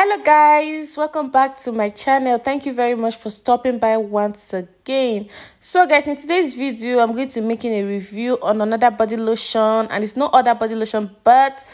hello guys welcome back to my channel thank you very much for stopping by once again so guys in today's video i'm going to be making a review on another body lotion and it's no other body lotion but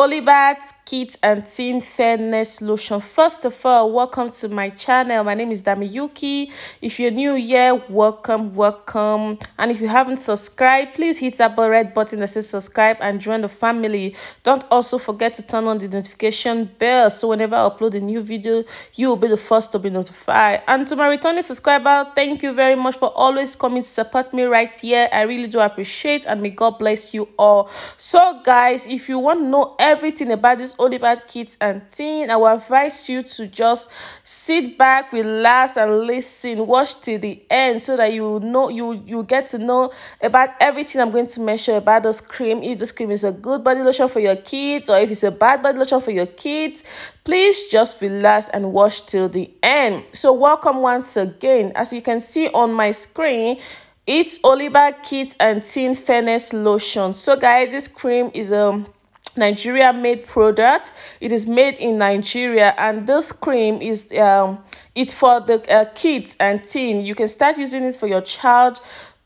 Olibat Kit and Teen Fairness Lotion. First of all, welcome to my channel. My name is Damiyuki. If you're new here, welcome, welcome. And if you haven't subscribed, please hit that red button that says subscribe and join the family. Don't also forget to turn on the notification bell so whenever I upload a new video, you will be the first to be notified. And to my returning subscriber, thank you very much for always coming to support me right here. I really do appreciate and may God bless you all. So guys, if you want to know everything, everything about this Holy Bad Kids and Teen. I will advise you to just sit back, relax, and listen. Watch till the end so that you know you you get to know about everything I'm going to mention about this cream. If this cream is a good body lotion for your kids or if it's a bad body lotion for your kids, please just relax and watch till the end. So welcome once again. As you can see on my screen, it's Oliver Kids and Teen Fairness Lotion. So guys, this cream is a um, Nigeria made product. It is made in Nigeria, and this cream is um, it's for the uh, kids and teen. You can start using it for your child,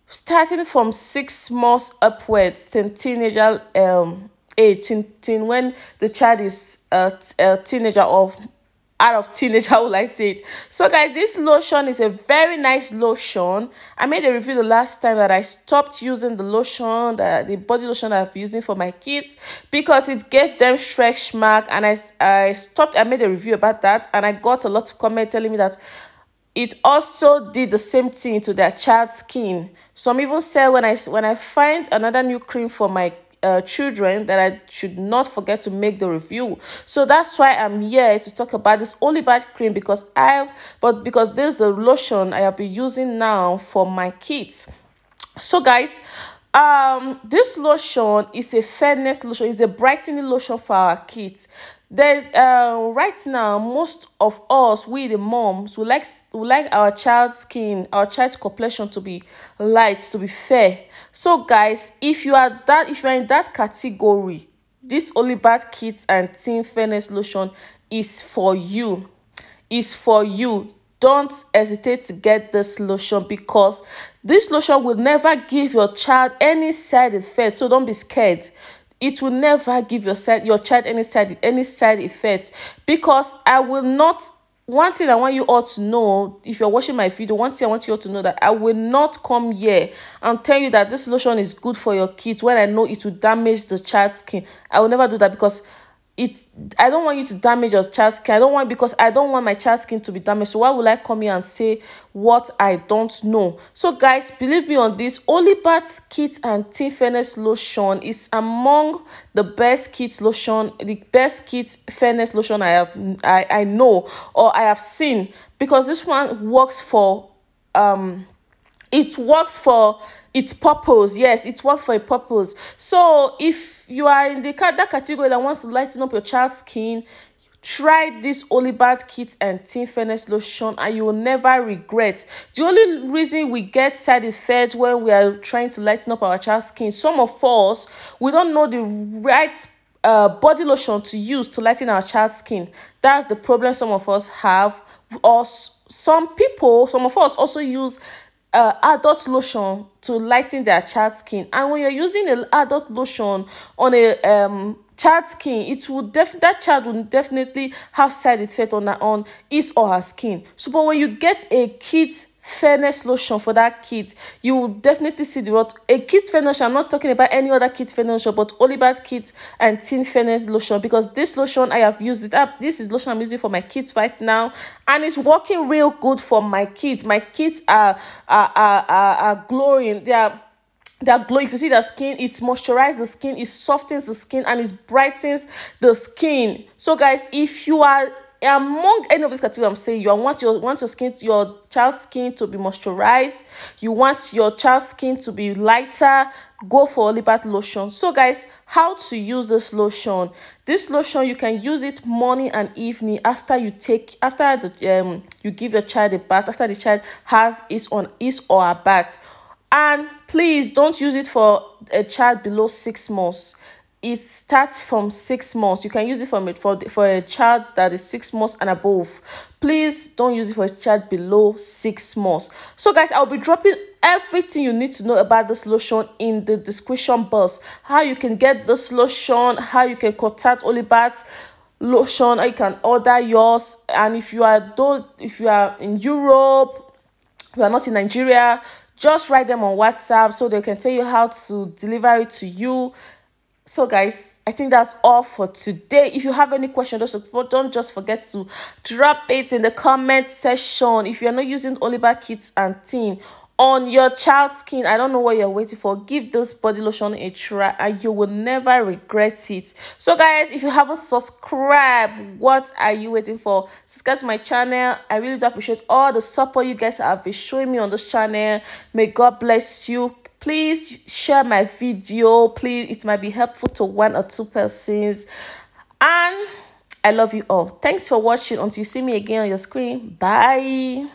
starting from six months upwards, then teenager um age, teen, teen when the child is a, uh, a uh, teenager or out of teenage how will i say it so guys this lotion is a very nice lotion i made a review the last time that i stopped using the lotion the, the body lotion i've been using for my kids because it gave them stretch mark and i i stopped i made a review about that and i got a lot of comment telling me that it also did the same thing to their child's skin some even said when i when i find another new cream for my uh, children that I should not forget to make the review. So that's why I'm here to talk about this only bad cream because I but because this is the lotion I have been using now for my kids. So guys, um this lotion is a fairness lotion it's a brightening lotion for our kids there's uh, right now most of us we the moms we like we like our child's skin our child's complexion to be light to be fair so guys if you are that if you're in that category this olibat Kids and teen fairness lotion is for you is for you don't hesitate to get this lotion because this lotion will never give your child any side effect so don't be scared it will never give your side your child any side any side effect because i will not one thing i want you all to know if you're watching my video one thing i want you all to know that i will not come here and tell you that this lotion is good for your kids when i know it will damage the child's skin i will never do that because it i don't want you to damage your child skin i don't want because i don't want my child skin to be damaged so why would i come here and say what i don't know so guys believe me on this olibat kit and teen fairness lotion is among the best kit lotion the best kit fairness lotion i have i i know or i have seen because this one works for um it works for its purpose yes it works for a purpose so if you are in the that category that wants to lighten up your child's skin try this olibat kit and teen fairness lotion and you will never regret the only reason we get side effects when we are trying to lighten up our child's skin some of us we don't know the right uh, body lotion to use to lighten our child's skin that's the problem some of us have us some people some of us also use uh, adult lotion to lighten their child's skin and when you're using an adult lotion on a um child's skin it will def that child will definitely have side effect on her on his or her skin so but when you get a kid's fairness lotion for that kid you will definitely see the word a kid fairness i'm not talking about any other kid fairness but only about kids and teen fairness lotion because this lotion i have used it up this is lotion i'm using for my kids right now and it's working real good for my kids my kids are are are, are, are glowing they are that glow if you see the skin it's moisturizes the skin it softens the skin and it brightens the skin so guys if you are among any of these categories i'm saying you want your want your skin your child's skin to be moisturized you want your child's skin to be lighter go for olibat lotion so guys how to use this lotion this lotion you can use it morning and evening after you take after the um you give your child a bath after the child have is on is or her bath and please don't use it for a child below six months it starts from six months. You can use it from it for for a child that is six months and above. Please don't use it for a child below six months. So, guys, I'll be dropping everything you need to know about this lotion in the description box. How you can get this lotion, how you can contact Olibat lotion, you can order yours. And if you are though if you are in Europe, you are not in Nigeria, just write them on WhatsApp so they can tell you how to deliver it to you so guys i think that's all for today if you have any question just don't just forget to drop it in the comment section if you're not using oliver kits and Teen on your child's skin i don't know what you're waiting for give this body lotion a try and you will never regret it so guys if you haven't subscribed what are you waiting for subscribe to my channel i really do appreciate all the support you guys have been showing me on this channel may god bless you please share my video please it might be helpful to one or two persons and i love you all thanks for watching until you see me again on your screen bye